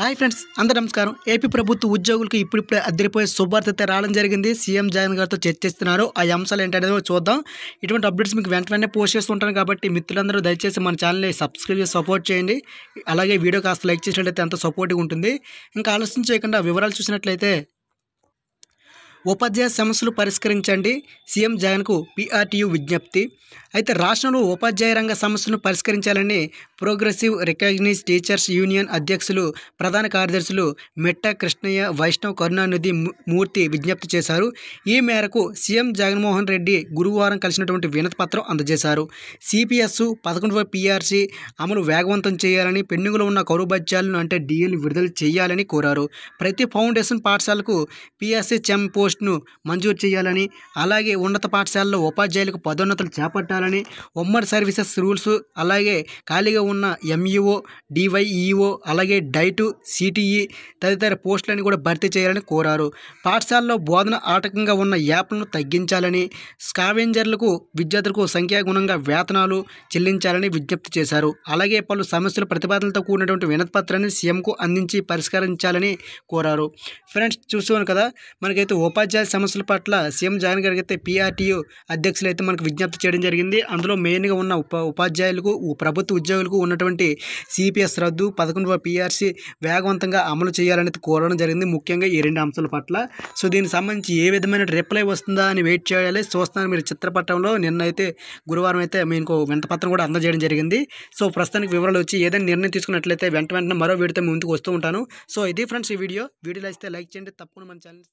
hi friends అందరూ నమస్కారం AP ప్రభుత్వ ఉద్యోగులకు ఇప్పుడిప్పుడే అద్దరిపోయే శుభార్త రావడం జరిగింది సీఎం జగన్ గారితో చర్చిస్తున్నారు ఆ అంశాలు ఏంటనేది చూద్దాం ఇటువంటి అప్డేట్స్ మీకు వెంట వెంటనే పోస్ట్ చేస్తుంటాను కాబట్టి మిత్రులందరూ దయచేసి మన ఛానల్ని సబ్స్క్రైబ్ చేసి సపోర్ట్ చేయండి అలాగే వీడియో కాస్త లైక్ చేసినట్లయితే ఎంత సపోర్ట్గా ఉంటుంది ఇంకా ఆలోచన చేయకుండా వివరాలు చూసినట్లయితే ఉపాధ్యాయ సమస్యలు పరిష్కరించండి సీఎం జగన్కు పీఆర్టీయూ విజ్ఞప్తి అయితే రాష్ట్రంలో ఉపాధ్యాయ రంగ సమస్యలను పరిష్కరించాలని ప్రోగ్రెసివ్ రికగ్నైజ్ టీచర్స్ యూనియన్ అధ్యక్షులు ప్రధాన కార్యదర్శులు మెట్ట కృష్ణయ్య వైష్ణవ్ కరుణానిధి మూర్తి విజ్ఞప్తి చేశారు ఈ మేరకు సీఎం జగన్మోహన్ రెడ్డి గురువారం కలిసినటువంటి పత్రం అందజేశారు సిపిఎస్ పదకొండవ పీఆర్సీ అమలు వేగవంతం చేయాలని పెన్నుగులో ఉన్న కౌరు బత్యాలను అంటే డిఎల్ విడుదల చేయాలని కోరారు ప్రతి ఫౌండేషన్ పాఠశాలకు పిఎస్సీ చెంపోస్ట్ పోస్టును మంజూరు చేయాలని అలాగే ఉన్నత పాఠశాలలో ఉపాధ్యాయులకు పదోన్నతులు చేపట్టాలని ఉమ్మడి సర్వీసెస్ రూల్స్ అలాగే ఖాళీగా ఉన్న ఎంఈఓ డివైఈఓ అలాగే డైటు సిటీఈ తదితర పోస్టులను కూడా భర్తీ చేయాలని కోరారు పాఠశాలలో బోధన ఆటకంగా ఉన్న యాప్లను తగ్గించాలని స్కావెంజర్లకు విద్యార్థులకు సంఖ్యాగుణంగా వేతనాలు చెల్లించాలని విజ్ఞప్తి చేశారు అలాగే పలు సమస్యల ప్రతిపాదనలతో కూడినటువంటి వినతిపత్రాన్ని సీఎంకు అందించి పరిష్కరించాలని కోరారు ఫ్రెండ్స్ చూస్తున్నాను కదా మనకైతే ఉపాధి ఉపాధ్యాయ సమస్యల పట్ల సీఎం జగన్ గారికి అయితే పీఆర్టీయూ అధ్యక్షులు అయితే మనకు విజ్ఞప్తి చేయడం జరిగింది అందులో మెయిన్గా ఉన్న ఉప ఉపాధ్యాయులకు ప్రభుత్వ ఉద్యోగులకు ఉన్నటువంటి సిపిఎస్ రద్దు పదకొండవ పీఆర్సీ వేగవంతంగా అమలు చేయాలనేది కోరడం జరిగింది ముఖ్యంగా ఈ రెండు అంశాల పట్ల సో దీనికి సంబంధించి ఏ విధమైన రిప్లై వస్తుందా అని వెయిట్ చేయాలి చూస్తాను మీరు చిత్రపటంలో నిన్నైతే గురువారం అయితే మీకు వింతపత్రం కూడా అందజేయడం జరిగింది సో ప్రస్తుతానికి వివరాలు వచ్చి ఏదైనా నిర్ణయం తీసుకున్నట్లయితే వెంట వెంటనే మరో వీడితో ముందుకు వస్తూ ఉంటాను సో ఇది ఫ్రెండ్స్ ఈ వీడియో వీడియోలో అయితే లైక్ చేయండి తప్పకుండా మన ఛానల్